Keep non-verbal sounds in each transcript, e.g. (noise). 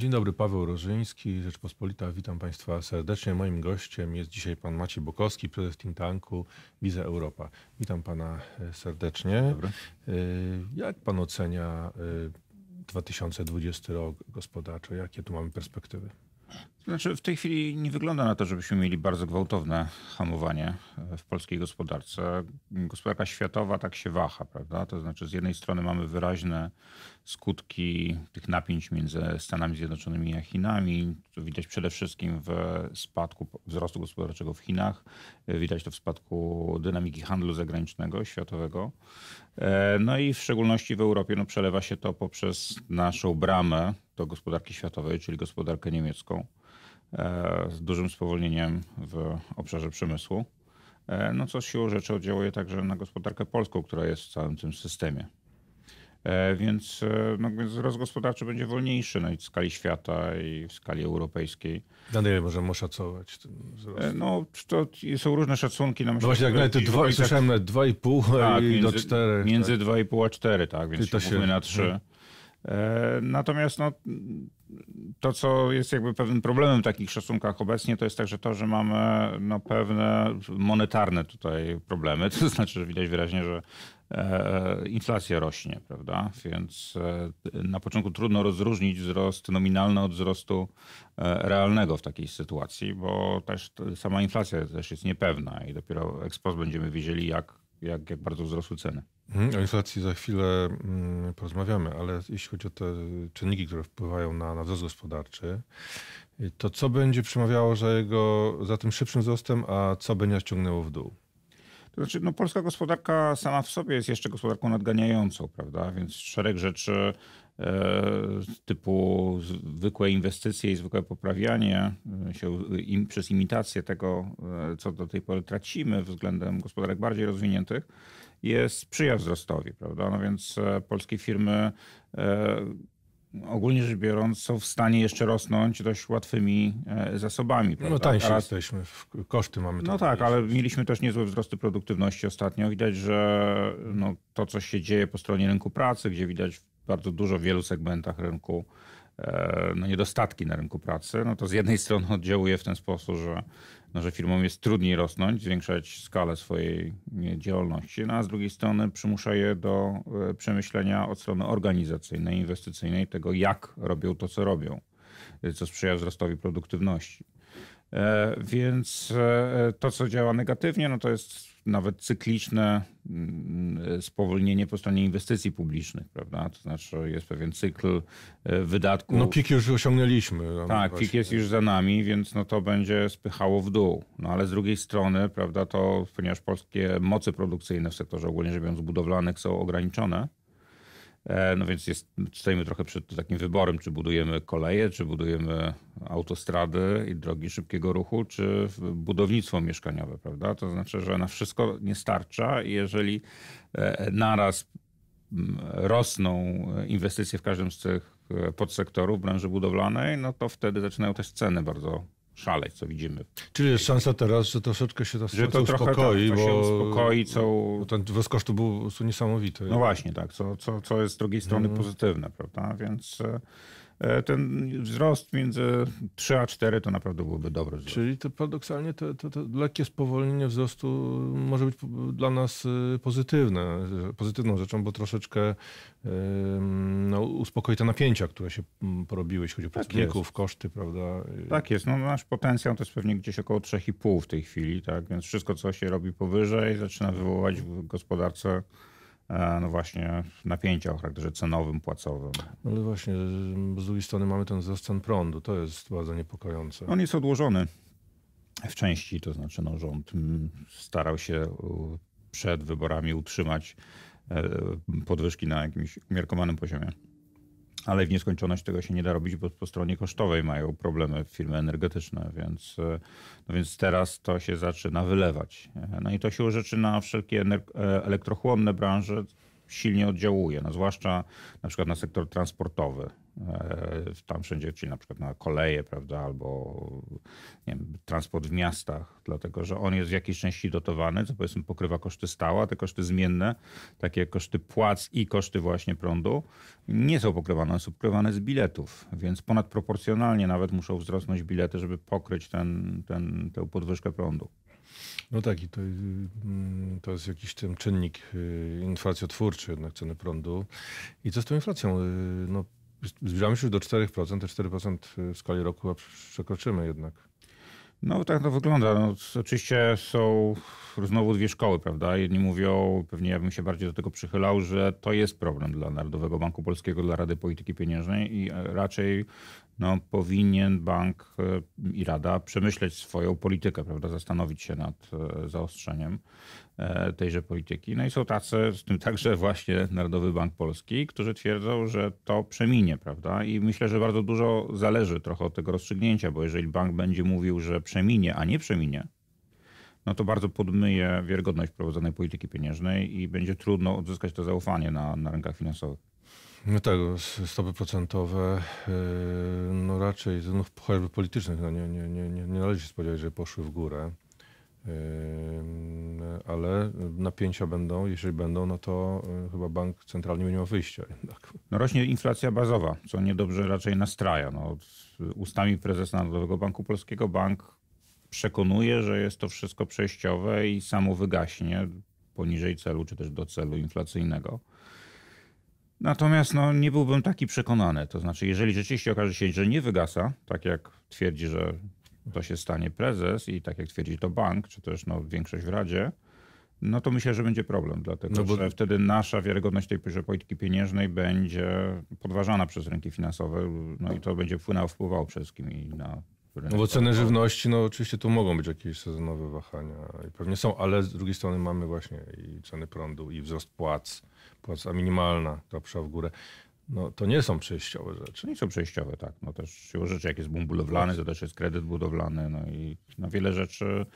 Dzień dobry, Paweł Rożyński, Rzeczpospolita. Witam Państwa serdecznie. Moim gościem jest dzisiaj pan Maciej Bokowski, prezes think tanku Wiza Europa. Witam Pana e, serdecznie. Dobry. E, jak Pan ocenia 2020 e, rok gospodarczy? Jakie tu mamy perspektywy? Znaczy, w tej chwili nie wygląda na to, żebyśmy mieli bardzo gwałtowne hamowanie e, w polskiej gospodarce. Gospodarka światowa tak się waha, prawda? To znaczy, z jednej strony mamy wyraźne skutki tych napięć między Stanami Zjednoczonymi a Chinami. To widać przede wszystkim w spadku wzrostu gospodarczego w Chinach, e, widać to w spadku dynamiki handlu zagranicznego, światowego. E, no i w szczególności w Europie no, przelewa się to poprzez naszą bramę do gospodarki światowej, czyli gospodarkę niemiecką. E, z dużym spowolnieniem w obszarze przemysłu. E, no co siłą rzeczy oddziałuje także na gospodarkę polską, która jest w całym tym systemie. E, więc, no, więc wzrost gospodarczy będzie wolniejszy no w skali świata i w skali europejskiej. Na ile możemy oszacować ten wzrost? No, to są różne szacunki. No, no właśnie, jak nawet dwa, tak, słyszałem nawet 2,5 tak, i między, do 4. Między tak. 2,5 a 4, tak, więc Czyli to się, na 3. Hmm. Natomiast no, to, co jest jakby pewnym problemem w takich szacunkach obecnie, to jest także to, że mamy no, pewne monetarne tutaj problemy. (laughs) To znaczy, że widać wyraźnie, że e, e, inflacja rośnie, prawda? Więc e, na początku trudno rozróżnić wzrost nominalny od wzrostu realnego w takiej sytuacji, bo też sama inflacja też jest niepewna i dopiero ekspos będziemy wiedzieli, jak, jak, jak bardzo wzrosły ceny. O mhm, inflacji za chwilę mm, porozmawiamy, ale jeśli chodzi o te czynniki, które wpływają na, na wzrost gospodarczy, to co będzie przemawiało za, jego, za tym szybszym wzrostem, a co będzie ściągnęło w dół? To znaczy, no, polska gospodarka sama w sobie jest jeszcze gospodarką nadganiającą, prawda? Więc szereg rzeczy E, typu zwykłe inwestycje i zwykłe poprawianie e, się przez imitację tego, e, co do tej pory tracimy względem gospodarek bardziej rozwiniętych, jest sprzyja wzrostowi, prawda? No więc polskie firmy ogólnie rzecz biorąc, są w stanie jeszcze rosnąć dość łatwymi zasobami. No, no prawda? No tańsi Teraz... jesteśmy, koszty mamy. No tak, ale mieliśmy też niezłe wzrosty produktywności ostatnio. Widać, że no, to, co się dzieje po stronie rynku pracy, gdzie widać bardzo dużo w wielu segmentach rynku e, no, niedostatki na rynku pracy, no to z jednej (laughs) strony oddziałuje w ten sposób, że, no, że firmom jest trudniej rosnąć, zwiększać skalę swojej działalności, no, a z drugiej strony przymusza je do e, przemyślenia od strony organizacyjnej, inwestycyjnej tego, jak robią to, co robią, e, co sprzyja wzrostowi produktywności. Więc to, co działa negatywnie, no to jest nawet cykliczne mm, e, spowolnienie po stronie inwestycji publicznych, prawda? To znaczy jest pewien cykl e, wydatków. No pik już osiągnęliśmy. No tak, właśnie. pik jest już za nami, więc no to będzie spychało w dół. No ale z drugiej strony, prawda, to ponieważ polskie mocy produkcyjne w sektorze ogólnie rzecz biorąc budowlanych są ograniczone, E, no więc jest, stoimy trochę przed takim wyborem, czy budujemy koleje, czy budujemy autostrady i drogi szybkiego ruchu, czy budownictwo mieszkaniowe, prawda? To znaczy, że na wszystko nie starcza i jeżeli e, naraz rosną inwestycje w każdym z tych e, podsektorów branży budowlanej, no to wtedy zaczynają też ceny bardzo szaleć, co widzimy. Czyli jest szansa teraz, że troszeczkę się ta że to tak, uspokoi, bo, się uspokoi, co... bo ten wzrost kosztu był niesamowity. No właśnie, tak, co, co, co jest z drugiej strony mm. pozytywne, prawda? Więc e, E, ten wzrost między 3 a 4 to naprawdę byłoby dobry wzrost. Czyli to paradoksalnie to, to, to lekkie spowolnienie wzrostu może być dla nas y, pozytywne, pozytywną rzeczą, bo troszeczkę no, uspokoi te napięcia, które się mm, porobiły, jeśli chodzi o tak pracowników, tak koszty, prawda? Y, tak jest. No, nasz potencjał to jest pewnie gdzieś około 3,5 w tej chwili, tak? Więc wszystko, co się robi powyżej, zaczyna wywoływać w gospodarce E, no właśnie napięcia o charakterze cenowym, płacowym. No ale właśnie, z drugiej strony mamy ten wzrost cen prądu, to jest bardzo niepokojące. On jest odłożony w części, to znaczy no, rząd mm, starał się przed wyborami utrzymać e, podwyżki na jakimś umiarkowanym poziomie ale w nieskończoność tego się nie da robić, bo po stronie kosztowej mają problemy firmy energetyczne, więc, e, no więc teraz to się zaczyna wylewać. No i to się rzeczy na wszelkie e, elektrochłonne branże silnie oddziałuje, no zwłaszcza na przykład na sektor transportowy. E, tam wszędzie, czyli na przykład na koleje, prawda, albo wiem, transport w miastach, dlatego że on jest w jakiejś części dotowany, co powiedzmy pokrywa koszty stałe, te koszty zmienne, takie koszty płac i koszty właśnie prądu, nie są pokrywane, są pokrywane z biletów, więc ponadproporcjonalnie nawet muszą wzrosnąć bilety, żeby pokryć ten, ten, tę podwyżkę prądu. No tak, i to, mm, to jest jakiś ten czynnik y, inflacjotwórczy, jednak ceny prądu. I co z tą inflacją? Y, no, zbliżamy się już do 4%, te 4% y, w skali roku przekroczymy jednak. No tak to wygląda. No, oczywiście są znowu dwie szkoły, prawda? Jedni mówią, pewnie ja bym się bardziej do tego przychylał, że to jest problem dla Narodowego Banku Polskiego, dla Rady Polityki Pieniężnej i e, raczej no, powinien bank e, i rada przemyśleć swoją politykę, prawda? zastanowić się nad e, zaostrzeniem e, tejże polityki. No i są tacy, z tym także właśnie Narodowy Bank Polski, którzy twierdzą, że to przeminie, prawda? I myślę, że bardzo dużo zależy trochę od tego rozstrzygnięcia, bo jeżeli bank będzie mówił, że przeminie, a nie przeminie, no to bardzo podmyje wiarygodność prowadzonej polityki pieniężnej i będzie trudno odzyskać to zaufanie na, na rynkach finansowych. No tak, no, stopy procentowe yy, no raczej no choćby politycznych no nie, nie, nie, nie należy się spodziewać, że poszły w górę. Yy, ale napięcia będą, jeżeli będą, no to yy, chyba bank centralny będzie miał wyjścia. (laughs) Jednak. No rośnie inflacja bazowa, co niedobrze raczej nastraja. No, ustami prezesa Narodowego Banku Polskiego bank przekonuje, że jest to wszystko przejściowe i samo wygaśnie poniżej celu, czy też do celu inflacyjnego. Natomiast no, nie byłbym taki przekonany. To znaczy, jeżeli rzeczywiście okaże się, że nie wygasa, tak jak twierdzi, że to się stanie prezes i tak jak twierdzi to bank, czy też no, większość w Radzie, no to myślę, że będzie problem, dlatego no bo... że wtedy nasza wiarygodność tej polityki pieniężnej będzie podważana przez rynki finansowe no i to będzie wpłynęło, wpływało przede wszystkim na no bo ceny żywności, no oczywiście tu mogą być jakieś sezonowe wahania i pewnie są, ale z drugiej strony mamy właśnie i ceny prądu, i wzrost płac, płaca minimalna, kapsza w górę. No, to nie są przejściowe rzeczy. Nie są przejściowe, tak. No też siłą rzeczy, jak jest boom budowlany, to też jest kredyt budowlany. No i na wiele rzeczy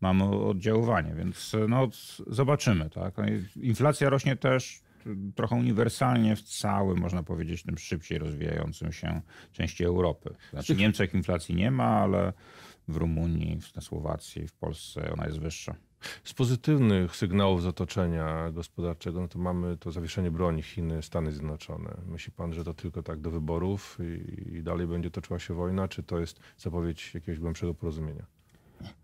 mamy oddziaływanie, więc no, zobaczymy, tak. No, inflacja rośnie też trochę uniwersalnie w całym, można powiedzieć, tym szybciej rozwijającym się części Europy. Znaczy w Niemczech inflacji nie ma, ale w Rumunii, na Słowacji, w Polsce ona jest wyższa. Z pozytywnych sygnałów z otoczenia gospodarczego, no to mamy to zawieszenie broni Chiny, Stany Zjednoczone. Myśli pan, że to tylko tak do wyborów i, i dalej będzie toczyła się wojna, czy to jest zapowiedź jakiegoś głębszego porozumienia?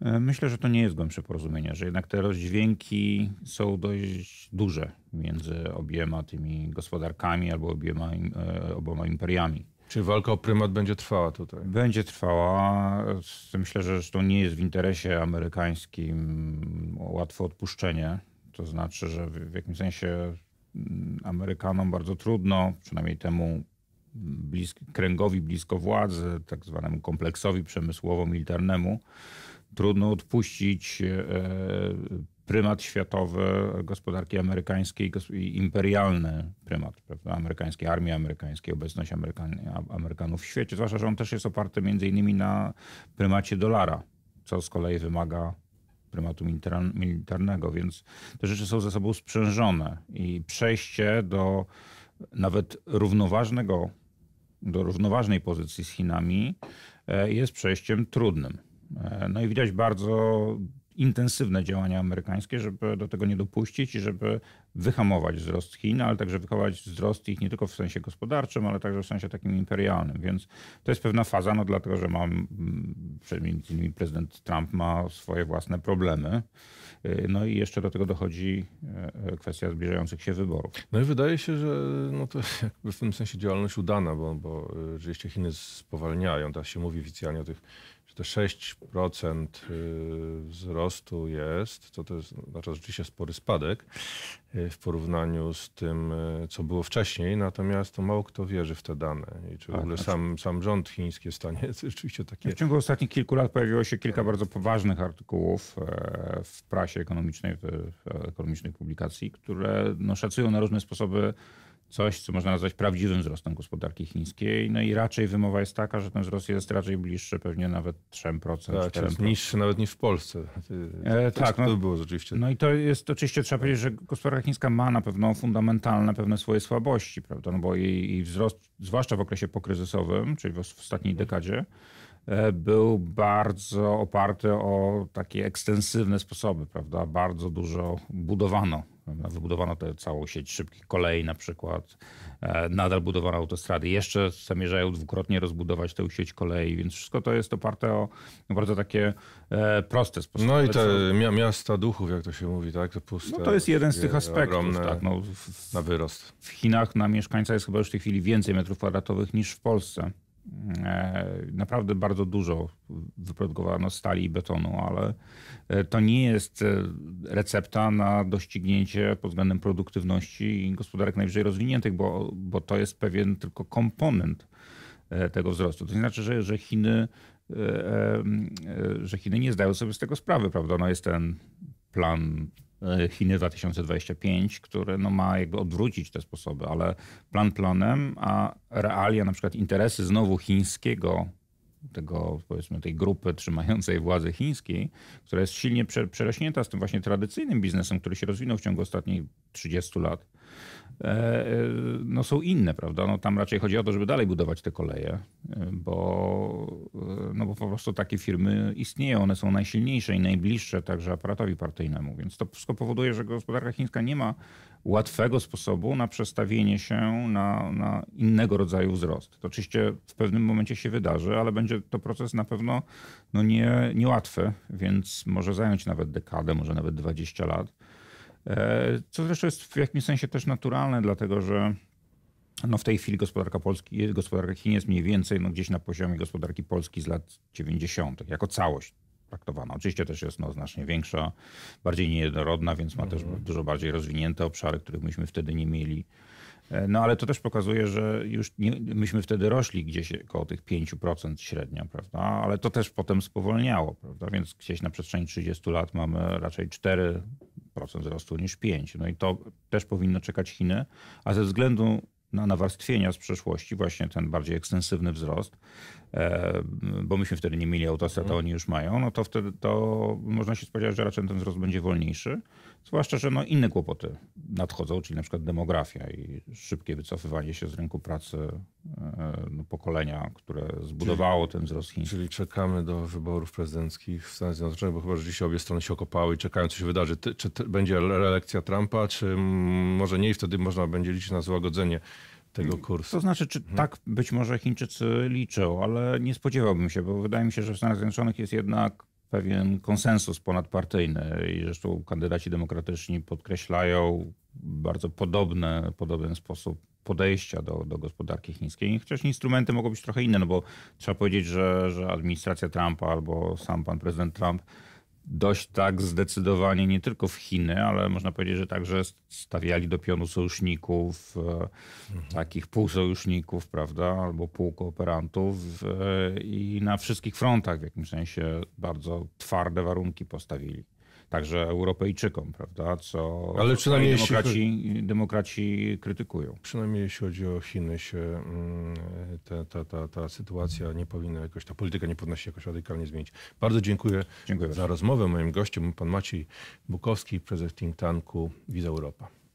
E, myślę, że to nie jest głębsze porozumienie, że jednak te rozdźwięki są dość duże między obiema tymi gospodarkami albo obiema, e, oboma imperiami. Czy walka o prymat będzie trwała tutaj? Będzie trwała. Myślę, że zresztą nie jest w interesie amerykańskim łatwe odpuszczenie. To znaczy, że w jakimś sensie mm, Amerykanom bardzo trudno, przynajmniej temu blisk, kręgowi blisko władzy, tak zwanemu kompleksowi przemysłowo-militarnemu, trudno odpuścić e, prymat światowy gospodarki amerykańskiej i imperialny prymat prawda? amerykańskiej armii, amerykańskiej obecność Amerykan Amerykanów w świecie. Zwłaszcza, że on też jest oparty między innymi na prymacie dolara, co z kolei wymaga prymatu militarnego, więc te rzeczy są ze sobą sprzężone i przejście do nawet równoważnego, do równoważnej pozycji z Chinami e, jest przejściem trudnym. E, no i widać bardzo intensywne działania amerykańskie, żeby do tego nie dopuścić i żeby wyhamować wzrost Chin, ale także wyhamować wzrost ich nie tylko w sensie gospodarczym, ale także w sensie takim imperialnym. Więc to jest pewna faza, no dlatego, że mam, między innymi prezydent Trump ma swoje własne problemy. Y, no i jeszcze do tego dochodzi y, y, kwestia zbliżających się wyborów. No i wydaje się, że no to jakby w tym sensie działalność udana, bo, bo rzeczywiście Chiny spowalniają. Teraz się mówi oficjalnie o tych te 6% y, wzrostu jest, to, to jest znaczy rzeczywiście spory spadek y, w porównaniu z tym, y, co było wcześniej, natomiast to mało kto wierzy w te dane. I czy w tak, ogóle znaczy- sam, sam rząd chiński jest w stanie (laughs) rzeczywiście takie... W ciągu ostatnich kilku lat pojawiło się kilka bardzo poważnych artykułów e, w prasie ekonomicznej, w ekonomicznych publikacji, które no, szacują na różne sposoby coś, co można nazwać prawdziwym wzrostem gospodarki chińskiej. No i raczej wymowa jest taka, że ten wzrost jest raczej bliższy pewnie nawet 3%. Tak, jest niższy nawet niż w Polsce. E, e tak, no, by było rzeczywiście. No i to jest oczywiście trzeba powiedzieć, że gospodarka chińska ma na pewno fundamentalne pewne swoje słabości, prawda? No bo jej, jej wzrost, zwłaszcza w okresie pokryzysowym, czyli w ostatniej dekadzie, E, był bardzo oparty o takie ekstensywne sposoby, prawda? Bardzo dużo budowano. Wybudowano tę całą sieć szybkich kolei na przykład. E, nadal budowano autostrady. Jeszcze zamierzają dwukrotnie rozbudować tę sieć kolei, więc wszystko to jest oparte o bardzo takie e, proste sposoby. No i te miasta duchów, jak to się mówi, tak? To puste. No to jest jeden z tych aspektów. Tak? No, w, na wyrost. W Chinach na mieszkańca jest chyba już w tej chwili więcej metrów kwadratowych niż w Polsce. E, naprawdę bardzo dużo wyprodukowano stali i betonu, ale e, to nie jest e, recepta na doścignięcie pod względem produktywności gospodarek najwyżej rozwiniętych, bo, bo to jest pewien tylko komponent tego wzrostu. To nie znaczy, że, że Chiny że Chiny nie zdają sobie z tego sprawy, prawda? No jest ten plan E, Chiny 2025, które no ma jakby odwrócić te sposoby, ale plan planem, a realia, na przykład interesy znowu chińskiego, tego powiedzmy tej grupy trzymającej władzy chińskiej, która jest silnie przerośnięta z tym właśnie tradycyjnym biznesem, który się rozwinął w ciągu ostatnich 30 lat, E, e, no są inne, prawda? No tam raczej chodzi o to, żeby dalej budować te koleje, e, bo, no bo po prostu takie firmy istnieją, one są najsilniejsze i najbliższe także aparatowi partyjnemu, więc to wszystko powoduje, że gospodarka chińska nie ma łatwego sposobu na przestawienie się na, na innego rodzaju wzrost. To oczywiście w pewnym momencie się wydarzy, ale będzie to proces na pewno no nie, niełatwy, więc może zająć nawet dekadę, może nawet 20 lat. E, co zresztą jest w jakimś sensie też naturalne, dlatego że no w tej chwili gospodarka Polski, gospodarka Chin jest mniej więcej no gdzieś na poziomie gospodarki Polski z lat 90. jako całość traktowana. Oczywiście też jest no, znacznie większa, bardziej niejednorodna, więc ma mhm. też dużo bardziej rozwinięte obszary, których myśmy wtedy nie mieli. E, no ale to też pokazuje, że już nie, myśmy wtedy rośli gdzieś około tych 5% średnio, prawda? Ale to też potem spowolniało, prawda? Więc gdzieś na przestrzeni 30 lat mamy raczej 4, procent wzrostu niż 5. No i to też powinno czekać Chiny, a ze względu na nawarstwienia z przeszłości, właśnie ten bardziej ekstensywny wzrost, e, bo myśmy wtedy nie mieli autostrad, a oni już mają, no to wtedy to można się spodziewać, że raczej ten wzrost będzie wolniejszy. Zwłaszcza, że no inne kłopoty nadchodzą, czyli na przykład demografia i szybkie wycofywanie się z rynku pracy e, no, pokolenia, które zbudowało czyli, ten wzrost chiński. Czyli czekamy do wyborów prezydenckich w Stanach Zjednoczonych, bo chyba, że dzisiaj obie strony się okopały i czekają, co się wydarzy. Czy będzie reelekcja Trumpa, czy może nie i wtedy można będzie liczyć na złagodzenie tego mm. kursu. To znaczy, czy mhm. tak być może Chińczycy liczą, ale nie spodziewałbym się, bo wydaje mi się, że w Stanach Zjednoczonych jest jednak pewien konsensus ponadpartyjny i zresztą kandydaci demokratyczni podkreślają bardzo podobne, podobny sposób podejścia do, do gospodarki chińskiej, chociaż instrumenty mogą być trochę inne, no bo trzeba powiedzieć, że, że administracja Trumpa albo sam pan prezydent Trump dość tak zdecydowanie nie tylko w Chiny, ale można powiedzieć, że także stawiali do pionu sojuszników, e, mhm. takich półsojuszników, prawda, albo półkooperantów e, i na wszystkich frontach w jakimś sensie bardzo twarde warunki postawili także Europejczykom, prawda? Co Ale przynajmniej demokraci, demokraci krytykują. Przynajmniej jeśli chodzi o Chiny, się mm, ta, ta, ta, ta sytuacja nie powinna jakoś, ta polityka nie powinna się jakoś radykalnie zmienić. Bardzo dziękuję, dziękuję za bardzo. rozmowę. Moim gościem był pan Maciej Bukowski, prezes think tanku Wiza Europa.